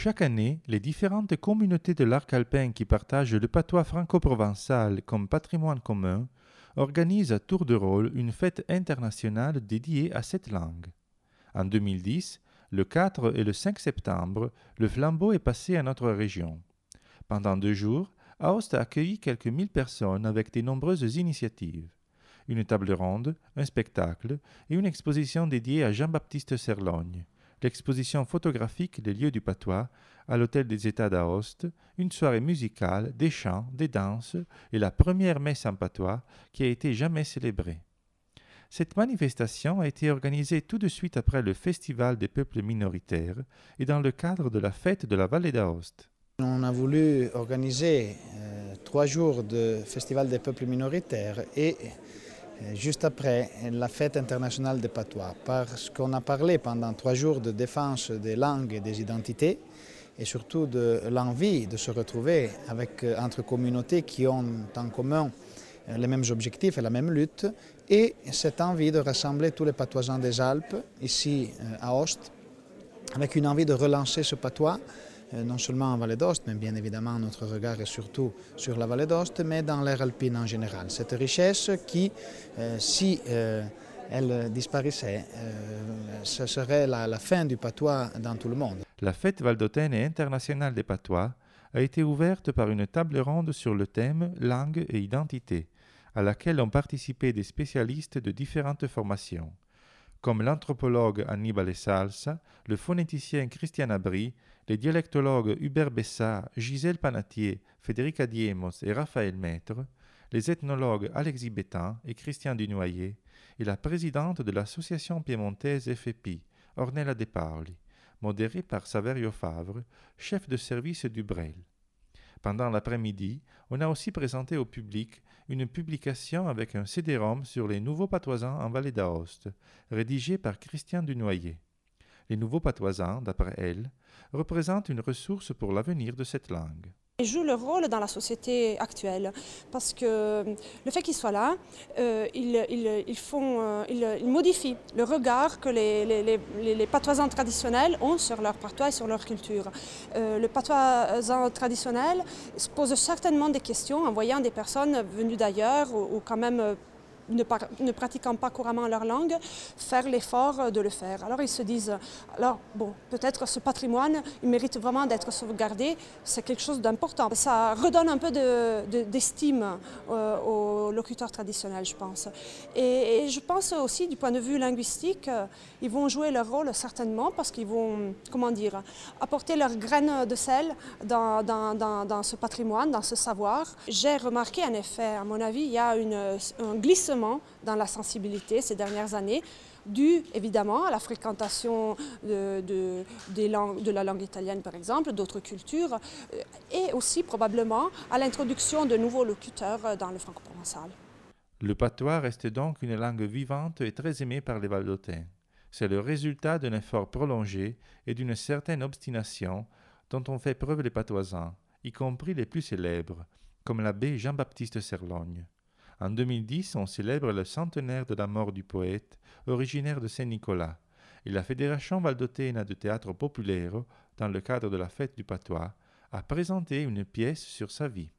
Chaque année, les différentes communautés de l'arc alpin qui partagent le patois franco-provençal comme patrimoine commun organisent à tour de rôle une fête internationale dédiée à cette langue. En 2010, le 4 et le 5 septembre, le flambeau est passé à notre région. Pendant deux jours, Aoste a accueilli quelques mille personnes avec de nombreuses initiatives. Une table ronde, un spectacle et une exposition dédiée à Jean-Baptiste Serlogne, l'exposition photographique des lieux du patois à l'hôtel des États d'Aoste, une soirée musicale, des chants, des danses et la première messe en patois qui a été jamais célébrée. Cette manifestation a été organisée tout de suite après le Festival des peuples minoritaires et dans le cadre de la fête de la vallée d'Aoste. On a voulu organiser euh, trois jours de Festival des peuples minoritaires et euh, juste après la fête internationale des patois parce qu'on a parlé pendant trois jours de défense des langues et des identités et surtout de l'envie de se retrouver avec, euh, entre communautés qui ont en commun les mêmes objectifs et la même lutte et cette envie de rassembler tous les patoisans des Alpes ici à Ost avec une envie de relancer ce patois euh, non seulement en Vallée d'Ost, mais bien évidemment notre regard est surtout sur la Vallée d'Ost, mais dans l'air alpine en général. Cette richesse qui, euh, si euh, elle disparaissait, ce serait la, fin du patois dans tout le monde. La fête valdotaine et internationale des patois a été ouverte par une table ronde sur le thème langue et identité, à laquelle ont participé des spécialistes de différentes formations comme l'anthropologue Annibale Salsa, le phonéticien Christian Abri, les dialectologues Hubert Bessat, Gisèle Panatier, Federica Diemos et Raphaël Maître, les ethnologues Alexis Bétain et Christian Dunoyer, et la présidente de l'association piémontaise FEPI, Ornella De Paoli, modérée par Saverio Favre, chef de service du Brel. Pendant l'après-midi, on a aussi présenté au public une publication avec un CD-ROM sur les nouveaux patoisans en vallée d'Aoste, rédigée par Christian Dunoyer. Les nouveaux patoisans, d'après elle, représentent une ressource pour l'avenir de cette langue joue leur rôle dans la société actuelle parce que euh, le fait qu'ils soient là, euh, ils, font, euh, ils, modifient le regard que les, les, patoisans traditionnels ont sur leur patois et sur leur culture. le patoisan traditionnel se pose certainement des questions en voyant des personnes venues d'ailleurs ou quand même ne, pratiquant pas couramment leur langue, faire l'effort euh, de le faire. Alors ils se disent, alors bon, peut-être ce patrimoine, il mérite vraiment d'être sauvegardé, c'est quelque chose d'important. Ça redonne un peu d'estime euh, aux locuteurs traditionnels, je pense. Et, je pense aussi, du point de vue linguistique, euh, ils vont jouer leur rôle certainement parce qu'ils vont, comment dire, apporter leur graine de sel dans, ce patrimoine, dans ce savoir. J'ai remarqué, en effet, à mon avis, il y a un glissement dans la sensibilité ces dernières années, dû évidemment à la fréquentation de, des langues, de la langue italienne par exemple, d'autres cultures, euh, et aussi probablement à l'introduction de nouveaux locuteurs euh, dans le franco-provençal. Le patois reste donc une langue vivante et très aimée par les Valdotins. C'est le résultat d'un effort prolongé et d'une certaine obstination dont ont fait preuve les patoisans, y compris les plus célèbres, comme l'abbé Jean-Baptiste Serlogne. En 2010, on célèbre le centenaire de la mort du poète, originaire de Saint-Nicolas, et la Fédération Valdotena de théâtre populaire, dans le cadre de la fête du patois, a présenté une pièce sur sa vie.